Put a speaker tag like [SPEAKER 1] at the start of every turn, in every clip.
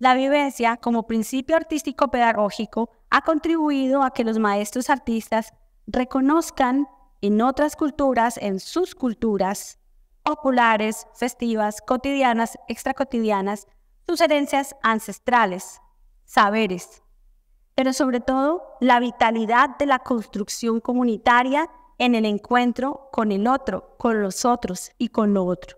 [SPEAKER 1] La vivencia como principio artístico pedagógico ha contribuido a que los maestros artistas reconozcan en otras culturas, en sus culturas populares, festivas, cotidianas, extracotidianas, sus herencias ancestrales, saberes, pero sobre todo la vitalidad de la construcción comunitaria en el encuentro con el otro, con los otros y con lo otro.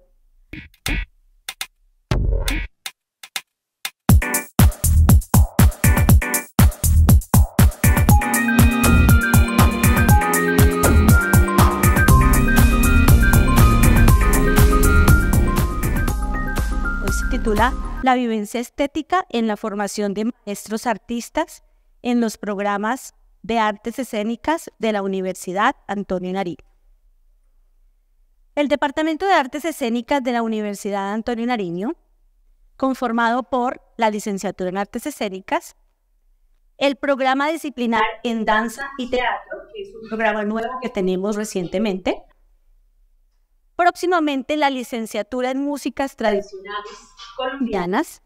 [SPEAKER 1] titula La vivencia estética en la formación de maestros artistas en los programas de artes escénicas de la Universidad Antonio Nariño. El Departamento de Artes Escénicas de la Universidad Antonio Nariño, conformado por la licenciatura en Artes Escénicas, el programa disciplinar en danza y teatro, que es un programa nuevo que tenemos recientemente, próximamente la licenciatura en músicas tradicionales colombianas.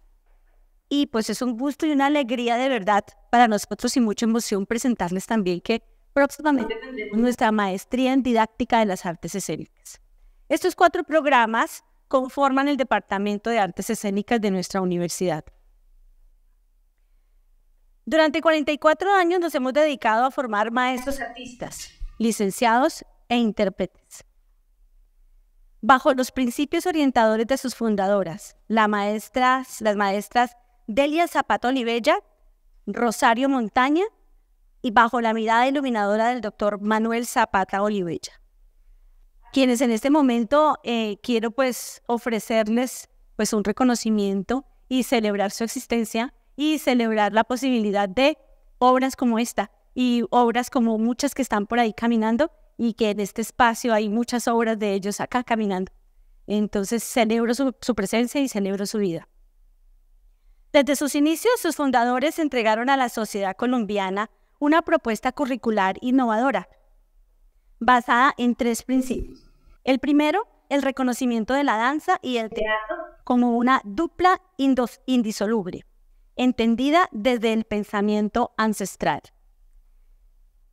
[SPEAKER 1] Y pues es un gusto y una alegría de verdad para nosotros y mucha emoción presentarles también que próximamente tendremos nuestra maestría en didáctica de las artes escénicas. Estos cuatro programas conforman el Departamento de Artes Escénicas de nuestra universidad. Durante 44 años nos hemos dedicado a formar maestros artistas, licenciados e intérpretes bajo los principios orientadores de sus fundadoras, maestras, las maestras Delia Zapata Olivella, Rosario Montaña y bajo la mirada iluminadora del doctor Manuel Zapata Olivella, quienes en este momento eh, quiero pues ofrecerles pues un reconocimiento y celebrar su existencia y celebrar la posibilidad de obras como esta y obras como muchas que están por ahí caminando y que en este espacio hay muchas obras de ellos acá caminando. Entonces celebro su, presencia y celebro su vida. Desde sus inicios, sus fundadores entregaron a la sociedad colombiana una propuesta curricular innovadora, basada en tres principios. El primero, el reconocimiento de la danza y el teatro como una dupla indisoluble, entendida desde el pensamiento ancestral.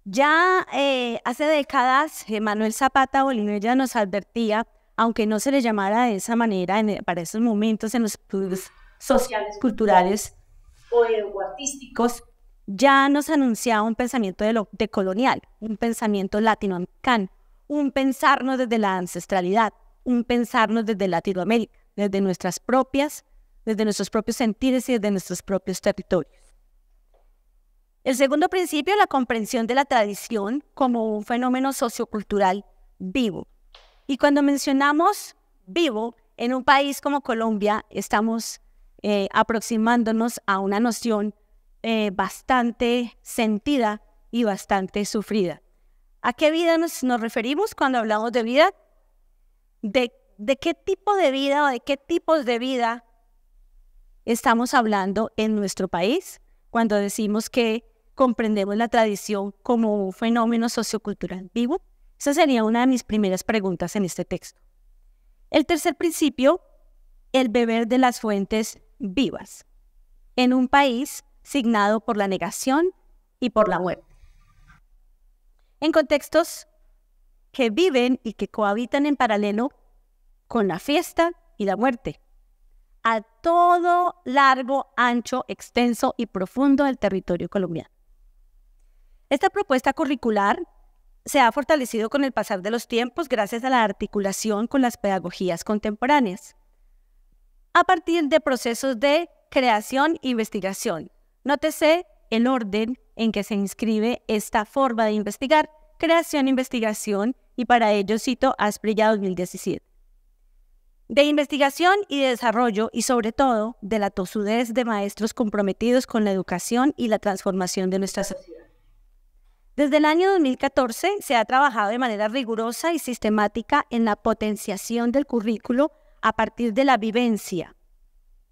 [SPEAKER 1] Ya eh, hace décadas, eh, Manuel Zapata Bolívar ya nos advertía, aunque no se le llamara de esa manera en, eh, para esos momentos en los estudios sociales, culturales o, artísticos, ya nos anunciaba un pensamiento de, lo, de colonial, un pensamiento latinoamericano, un pensarnos desde la ancestralidad, un pensarnos desde Latinoamérica, desde nuestras propias, desde nuestros propios sentidos y desde nuestros propios territorios. El segundo principio, la comprensión de la tradición como un fenómeno sociocultural vivo. Y cuando mencionamos vivo, en un país como Colombia estamos eh, aproximándonos a una noción eh, bastante sentida y bastante sufrida. ¿A qué vida nos, referimos cuando hablamos de vida? de, qué tipo de vida o de qué tipos de vida estamos hablando en nuestro país cuando decimos que comprendemos la tradición como un fenómeno sociocultural vivo? Esa sería una de mis primeras preguntas en este texto. El tercer principio, el beber de las fuentes vivas, en un país signado por la negación y por la muerte. En contextos que viven y que cohabitan en paralelo con la fiesta y la muerte, a todo largo, ancho, extenso y profundo del territorio colombiano. Esta propuesta curricular se ha fortalecido con el pasar de los tiempos gracias a la articulación con las pedagogías contemporáneas, a partir de procesos de creación e investigación. Nótese el orden en que se inscribe esta forma de investigar, creación e investigación, y para ello cito ya 2017. De investigación y desarrollo, y sobre todo de la tosudez de maestros comprometidos con la educación y la transformación de nuestra sociedad. Desde el año 2014 se ha trabajado de manera rigurosa y sistemática en la potenciación del currículo a partir de la vivencia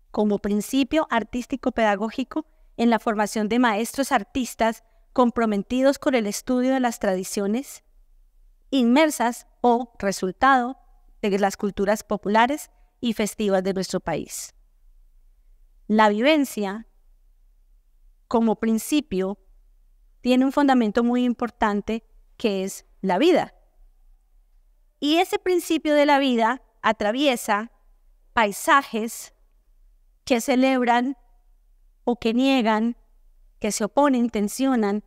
[SPEAKER 1] como principio artístico-pedagógico en la formación de maestros artistas comprometidos con el estudio de las tradiciones inmersas o resultado de las culturas populares y festivas de nuestro país. La vivencia como principio tiene un fundamento muy importante que es la vida. Y ese principio de la vida atraviesa paisajes que celebran o que niegan, que se oponen, tensionan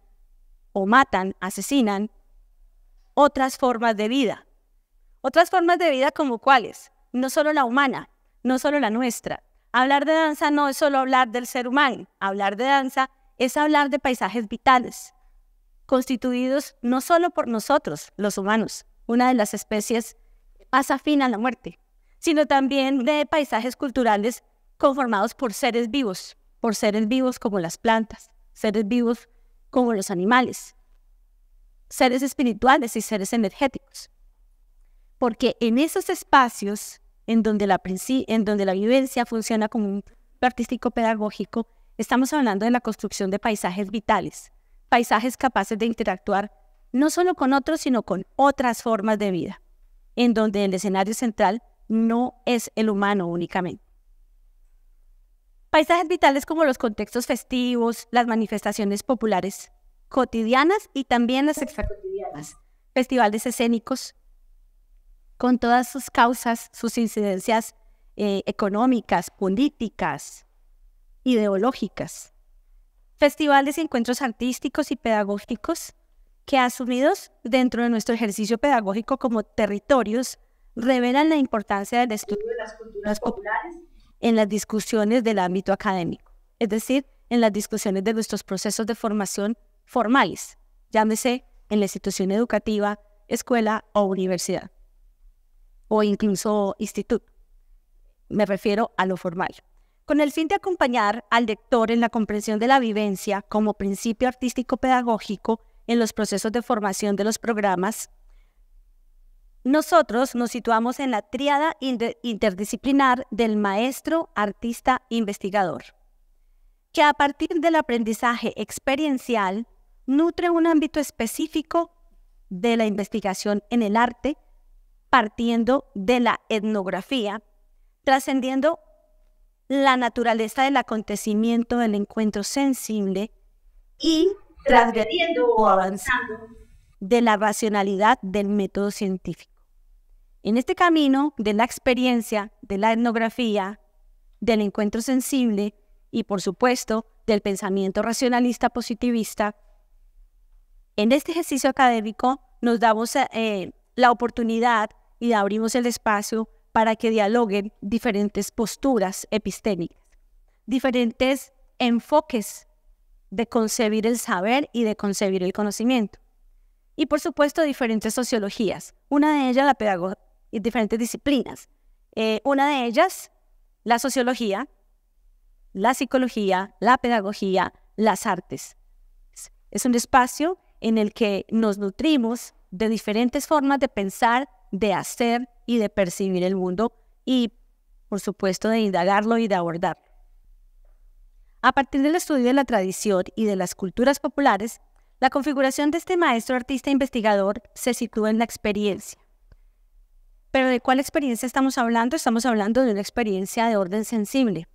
[SPEAKER 1] o matan, asesinan otras formas de vida. Otras formas de vida como cuáles, no solo la humana, no solo la nuestra. Hablar de danza no es solo hablar del ser humano, hablar de danza es hablar de paisajes vitales, constituidos no solo por nosotros, los humanos, una de las especies más afín a la muerte, sino también de paisajes culturales conformados por seres vivos, por seres vivos como las plantas, seres vivos como los animales, seres espirituales y seres energéticos. Porque en esos espacios en donde la, en donde la vivencia funciona como un artístico pedagógico, Estamos hablando de la construcción de paisajes vitales, paisajes capaces de interactuar no solo con otros, sino con otras formas de vida, en donde el escenario central no es el humano únicamente. Paisajes vitales como los contextos festivos, las manifestaciones populares cotidianas y también las cotidianas, festivales escénicos, con todas sus causas, sus incidencias eh, económicas, políticas, ideológicas. Festivales y encuentros artísticos y pedagógicos que asumidos dentro de nuestro ejercicio pedagógico como territorios revelan la importancia del estudio de las culturas populares en las discusiones del ámbito académico, es decir, en las discusiones de nuestros procesos de formación formales, llámese en la institución educativa, escuela o universidad, o incluso instituto. Me refiero a lo formal. Con el fin de acompañar al lector en la comprensión de la vivencia como principio artístico pedagógico en los procesos de formación de los programas, nosotros nos situamos en la triada interdisciplinar del maestro, artista, investigador, que a partir del aprendizaje experiencial nutre un ámbito específico de la investigación en el arte, partiendo de la etnografía, trascendiendo la naturaleza del acontecimiento del encuentro sensible y trasgrediendo o avanzando de la racionalidad del método científico. En este camino de la experiencia, de la etnografía, del encuentro sensible y, por supuesto, del pensamiento racionalista positivista, en este ejercicio académico nos damos eh, la oportunidad y abrimos el espacio para que dialoguen diferentes posturas epistémicas, diferentes enfoques de concebir el saber y de concebir el conocimiento. Y por supuesto, diferentes sociologías. Una de ellas, la pedagogía, y diferentes disciplinas. Eh, una de ellas, la sociología, la psicología, la pedagogía, las artes. Es un espacio en el que nos nutrimos de diferentes formas de pensar, de hacer y de percibir el mundo y, por supuesto, de indagarlo y de abordarlo. A partir del estudio de la tradición y de las culturas populares, la configuración de este maestro artista investigador se sitúa en la experiencia. Pero ¿de cuál experiencia estamos hablando? Estamos hablando de una experiencia de orden sensible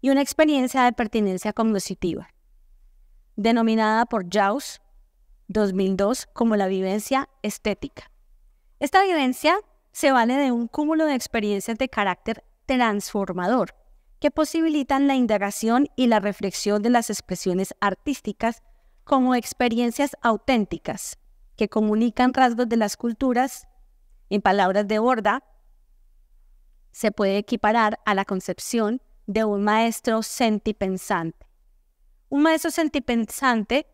[SPEAKER 1] y una experiencia de pertinencia cognitiva, denominada por Jaus 2002 como la vivencia estética. Esta vivencia se vale de un cúmulo de experiencias de carácter transformador que posibilitan la indagación y la reflexión de las expresiones artísticas como experiencias auténticas que comunican rasgos de las culturas. En palabras de Borda, se puede equiparar a la concepción de un maestro sentipensante. Un maestro sentipensante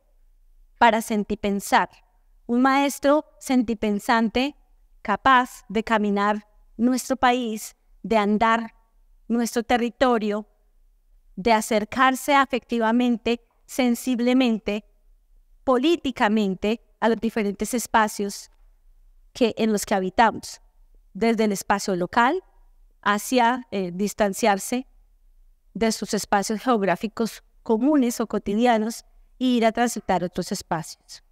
[SPEAKER 1] para sentipensar. Un maestro sentipensante capaz de caminar nuestro país, de andar nuestro territorio, de acercarse afectivamente, sensiblemente, políticamente a los diferentes espacios que, en los que habitamos, desde el espacio local hacia eh, distanciarse de sus espacios geográficos comunes o cotidianos e ir a transitar otros espacios.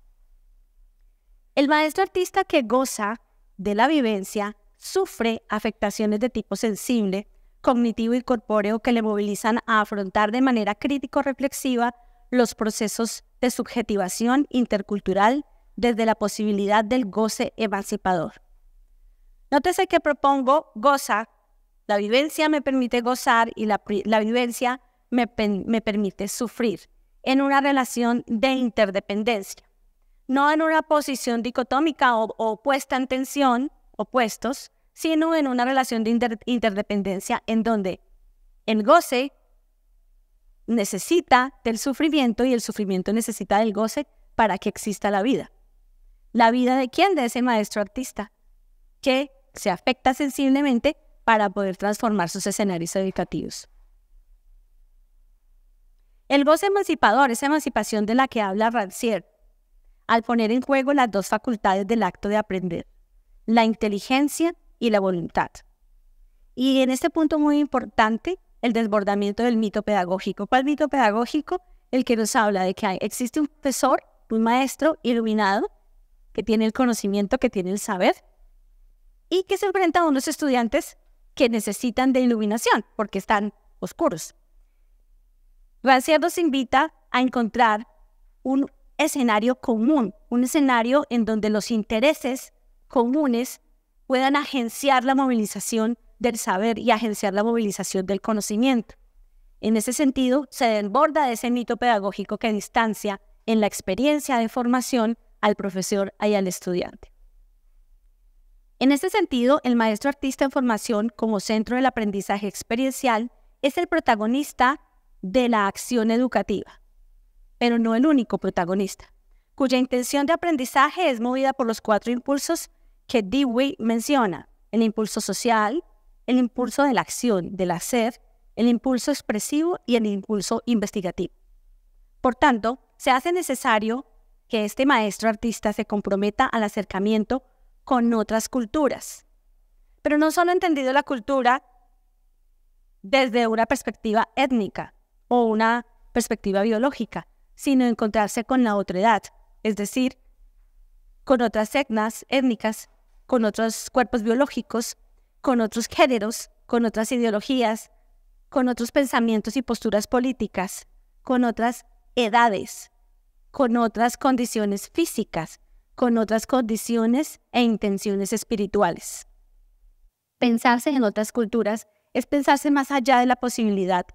[SPEAKER 1] El maestro artista que goza de la vivencia sufre afectaciones de tipo sensible, cognitivo y corpóreo que le movilizan a afrontar de manera crítico-reflexiva los procesos de subjetivación intercultural desde la posibilidad del goce emancipador. Nótese que propongo goza, la vivencia me permite gozar y la, vivencia me permite sufrir en una relación de interdependencia no en una posición dicotómica o, puesta en tensión, opuestos, sino en una relación de interdependencia en donde el goce necesita del sufrimiento y el sufrimiento necesita del goce para que exista la vida. ¿La vida de quién? De ese maestro artista que se afecta sensiblemente para poder transformar sus escenarios educativos. El goce emancipador, esa emancipación de la que habla Rancière, al poner en juego las dos facultades del acto de aprender, la inteligencia y la voluntad. Y en este punto muy importante, el desbordamiento del mito pedagógico. ¿Cuál mito pedagógico? El que nos habla de que existe un profesor, un maestro iluminado, que tiene el conocimiento, que tiene el saber, y que se enfrenta a unos estudiantes que necesitan de iluminación porque están oscuros. Gracias, nos invita a encontrar un escenario común, un escenario en donde los intereses comunes puedan agenciar la movilización del saber y agenciar la movilización del conocimiento. En ese sentido, se desborda de ese mito pedagógico que distancia en la experiencia de formación al profesor y al estudiante. En ese sentido, el maestro artista en formación como centro del aprendizaje experiencial es el protagonista de la acción educativa pero no el único protagonista, cuya intención de aprendizaje es movida por los cuatro impulsos que Dewey menciona, el impulso social, el impulso de la acción, del hacer, el impulso expresivo y el impulso investigativo. Por tanto, se hace necesario que este maestro artista se comprometa al acercamiento con otras culturas, pero no solo ha entendido la cultura desde una perspectiva étnica o una perspectiva biológica, sino encontrarse con la otra edad, es decir, con otras etnias, étnicas, con otros cuerpos biológicos, con otros géneros, con otras ideologías, con otros pensamientos y posturas políticas, con otras edades, con otras condiciones físicas, con otras condiciones e intenciones espirituales. Pensarse en otras culturas es pensarse más allá de la posibilidad,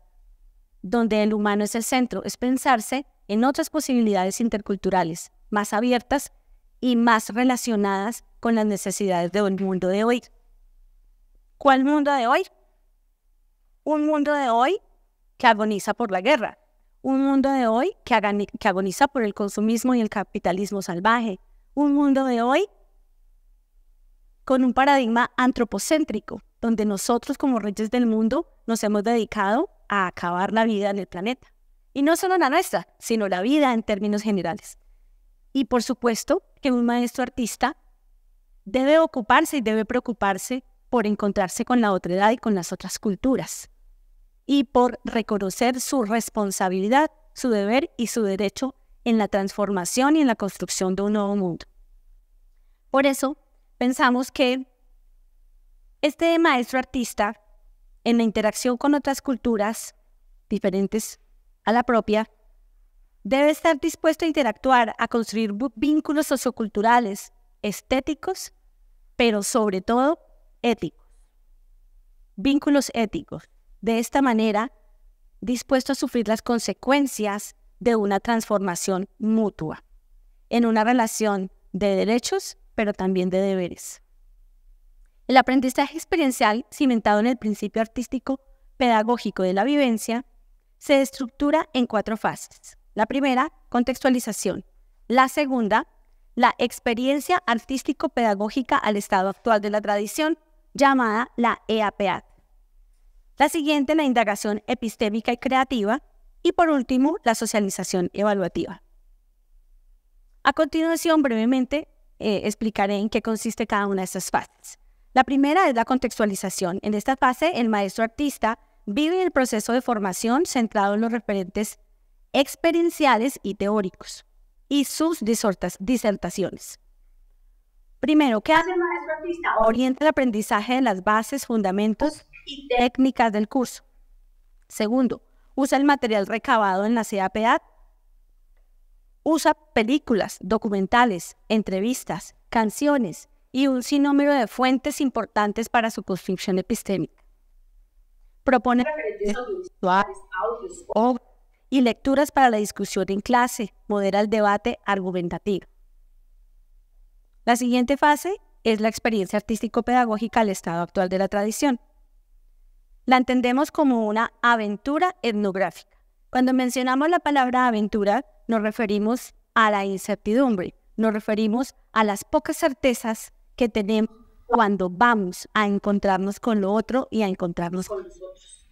[SPEAKER 1] donde el humano es el centro, es pensarse en otras posibilidades interculturales más abiertas y más relacionadas con las necesidades del mundo de hoy. ¿Cuál mundo de hoy? Un mundo de hoy que agoniza por la guerra, un mundo de hoy que, agoniza por el consumismo y el capitalismo salvaje, un mundo de hoy con un paradigma antropocéntrico, donde nosotros como reyes del mundo nos hemos dedicado a acabar la vida en el planeta. Y no solo la nuestra, sino la vida en términos generales. Y por supuesto que un maestro artista debe ocuparse y debe preocuparse por encontrarse con la otra edad y con las otras culturas. Y por reconocer su responsabilidad, su deber y su derecho en la transformación y en la construcción de un nuevo mundo. Por eso, pensamos que este maestro artista, en la interacción con otras culturas diferentes, a la propia, debe estar dispuesto a interactuar, a construir vínculos socioculturales, estéticos, pero sobre todo éticos. Vínculos éticos. De esta manera, dispuesto a sufrir las consecuencias de una transformación mutua en una relación de derechos, pero también de deberes. El aprendizaje experiencial, cimentado en el principio artístico pedagógico de la vivencia, se estructura en cuatro fases. La primera, contextualización. La segunda, la experiencia artístico-pedagógica al estado actual de la tradición, llamada la EAPAD. La siguiente, la indagación epistémica y creativa. Y por último, la socialización evaluativa. A continuación, brevemente, eh, explicaré en qué consiste cada una de estas fases. La primera es la contextualización. En esta fase, el maestro artista vive el proceso de formación centrado en los referentes experienciales y teóricos y sus disertaciones. Primero, ¿qué hace el maestro artista? Orienta el aprendizaje de las bases, fundamentos y técnicas del curso. Segundo, usa el material recabado en la CAPAD. Usa películas, documentales, entrevistas, canciones y un sinnúmero de fuentes importantes para su construcción epistémica. Propone y lecturas para la discusión en clase. Modera el debate argumentativo. La siguiente fase es la experiencia artístico-pedagógica al estado actual de la tradición. La entendemos como una aventura etnográfica. Cuando mencionamos la palabra aventura, nos referimos a la incertidumbre, nos referimos a las pocas certezas que tenemos cuando vamos a encontrarnos con lo otro y a encontrarnos con nosotros.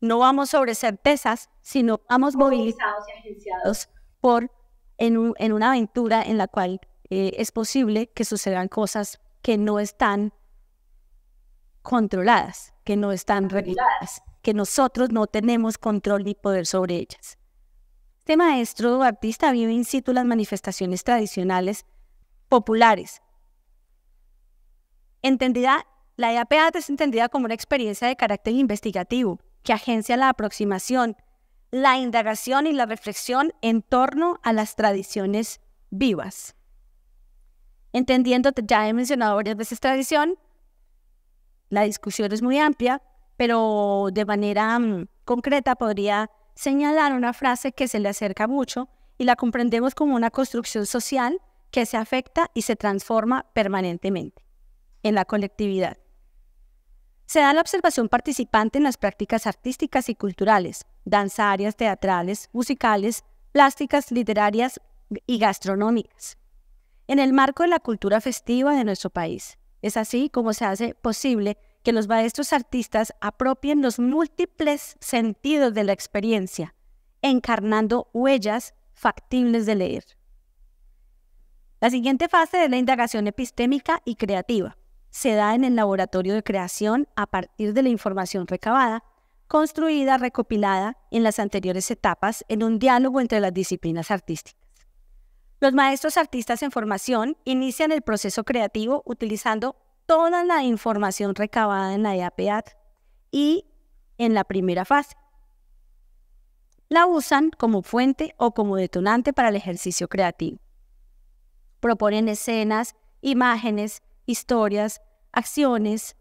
[SPEAKER 1] No vamos sobre certezas, sino vamos movilizados y agenciados por en, una aventura en la cual eh, es posible que sucedan cosas que no están controladas, que no están reguladas, que nosotros no tenemos control ni poder sobre ellas. Este maestro artista vive in situ las manifestaciones tradicionales populares Entendida, la IAPAT es entendida como una experiencia de carácter investigativo que agencia la aproximación, la indagación y la reflexión en torno a las tradiciones vivas. Entendiendo, ya he mencionado varias veces tradición, la discusión es muy amplia, pero de manera mm, concreta podría señalar una frase que se le acerca mucho y la comprendemos como una construcción social que se afecta y se transforma permanentemente en la colectividad. Se da la observación participante en las prácticas artísticas y culturales, danzarias, teatrales, musicales, plásticas, literarias y gastronómicas, en el marco de la cultura festiva de nuestro país. Es así como se hace posible que los maestros artistas apropien los múltiples sentidos de la experiencia, encarnando huellas factibles de leer. La siguiente fase es la indagación epistémica y creativa se da en el laboratorio de creación a partir de la información recabada, construida, recopilada en las anteriores etapas en un diálogo entre las disciplinas artísticas. Los maestros artistas en formación inician el proceso creativo utilizando toda la información recabada en la EAPAD y en la primera fase. La usan como fuente o como detonante para el ejercicio creativo. Proponen escenas, imágenes, historias, acciones,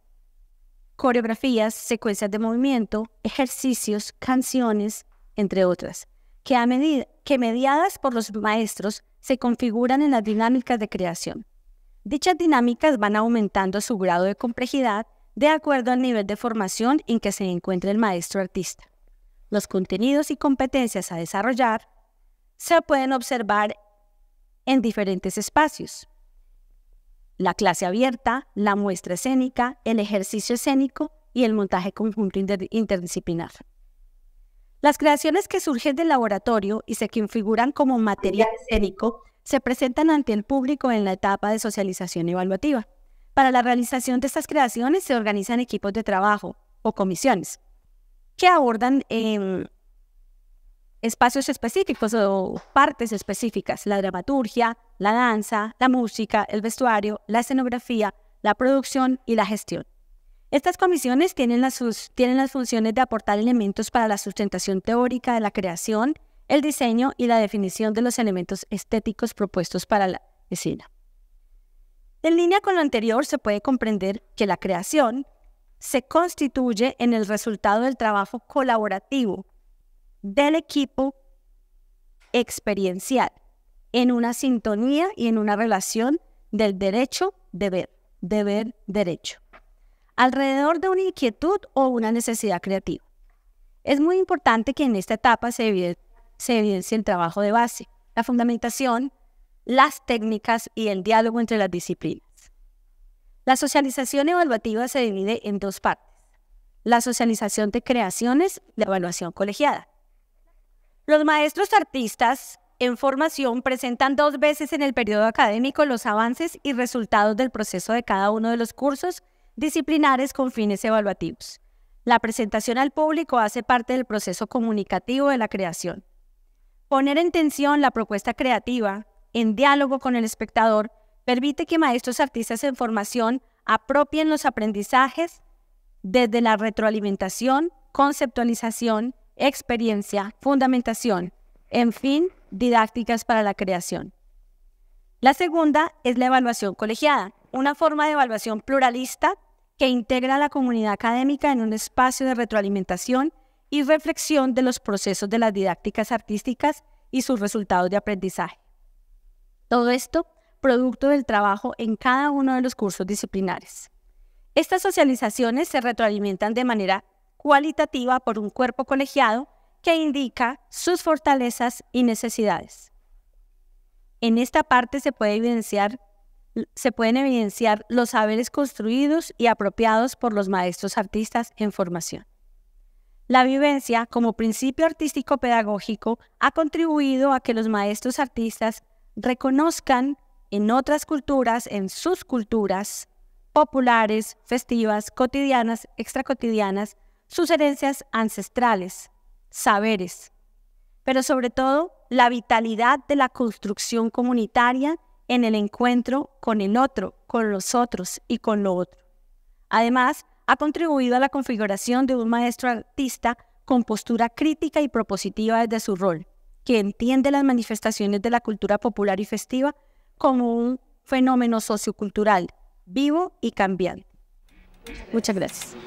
[SPEAKER 1] coreografías, secuencias de movimiento, ejercicios, canciones, entre otras, que, que mediadas por los maestros se configuran en las dinámicas de creación. Dichas dinámicas van aumentando su grado de complejidad de acuerdo al nivel de formación en que se encuentre el maestro artista. Los contenidos y competencias a desarrollar se pueden observar en diferentes espacios, la clase abierta, la muestra escénica, el ejercicio escénico y el montaje conjunto interdisciplinar. Las creaciones que surgen del laboratorio y se configuran como material escénico se presentan ante el público en la etapa de socialización evaluativa. Para la realización de estas creaciones se organizan equipos de trabajo o comisiones que abordan en... Em, espacios específicos o partes específicas, la dramaturgia, la danza, la música, el vestuario, la escenografía, la producción y la gestión. Estas comisiones tienen las, funciones de aportar elementos para la sustentación teórica de la creación, el diseño y la definición de los elementos estéticos propuestos para la escena. En línea con lo anterior, se puede comprender que la creación se constituye en el resultado del trabajo colaborativo del equipo experiencial, en una sintonía y en una relación del derecho deber, deber derecho, alrededor de una inquietud o una necesidad creativa. Es muy importante que en esta etapa se, evidencie el trabajo de base, la fundamentación, las técnicas y el diálogo entre las disciplinas. La socialización evaluativa se divide en dos partes. La socialización de creaciones, la evaluación colegiada. Los maestros artistas en formación presentan dos veces en el periodo académico los avances y resultados del proceso de cada uno de los cursos disciplinares con fines evaluativos. La presentación al público hace parte del proceso comunicativo de la creación. Poner en tensión la propuesta creativa, en diálogo con el espectador, permite que maestros artistas en formación apropien los aprendizajes desde la retroalimentación, conceptualización experiencia, fundamentación, en fin, didácticas para la creación. La segunda es la evaluación colegiada, una forma de evaluación pluralista que integra a la comunidad académica en un espacio de retroalimentación y reflexión de los procesos de las didácticas artísticas y sus resultados de aprendizaje. Todo esto producto del trabajo en cada uno de los cursos disciplinares. Estas socializaciones se retroalimentan de manera cualitativa por un cuerpo colegiado que indica sus fortalezas y necesidades. En esta parte se, se pueden evidenciar los saberes construidos y apropiados por los maestros artistas en formación. La vivencia como principio artístico pedagógico ha contribuido a que los maestros artistas reconozcan en otras culturas, en sus culturas populares, festivas, cotidianas, extracotidianas, sus herencias ancestrales, saberes, pero sobre todo la vitalidad de la construcción comunitaria en el encuentro con el otro, con los otros y con lo otro. Además, ha contribuido a la configuración de un maestro artista con postura crítica y propositiva desde su rol, que entiende las manifestaciones de la cultura popular y festiva como un fenómeno sociocultural vivo y cambiante. Muchas gracias.